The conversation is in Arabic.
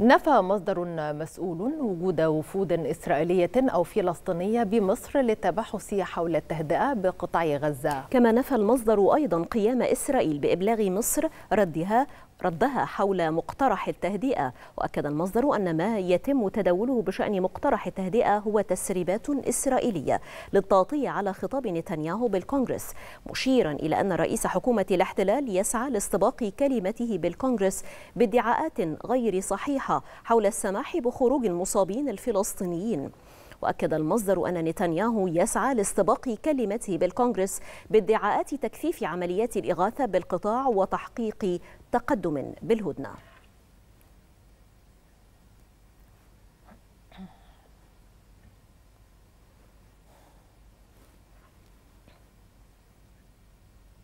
نفى مصدر مسؤول وجود وفود إسرائيلية أو فلسطينية بمصر للتبحث حول التهدئة بقطاع غزة كما نفى المصدر أيضا قيام إسرائيل بإبلاغ مصر ردها ردها حول مقترح التهدئة وأكد المصدر أن ما يتم تداوله بشأن مقترح التهدئة هو تسريبات إسرائيلية للتغطية على خطاب نتنياهو بالكونغرس مشيرا إلى أن رئيس حكومة الاحتلال يسعى لاستباق كلمته بالكونغرس بادعاءات غير صحيحة الصحة حول السماح بخروج المصابين الفلسطينيين وأكد المصدر أن نتنياهو يسعى لاستباق كلمته بالكونغرس بادعاءات تكثيف عمليات الإغاثة بالقطاع وتحقيق تقدم بالهدنة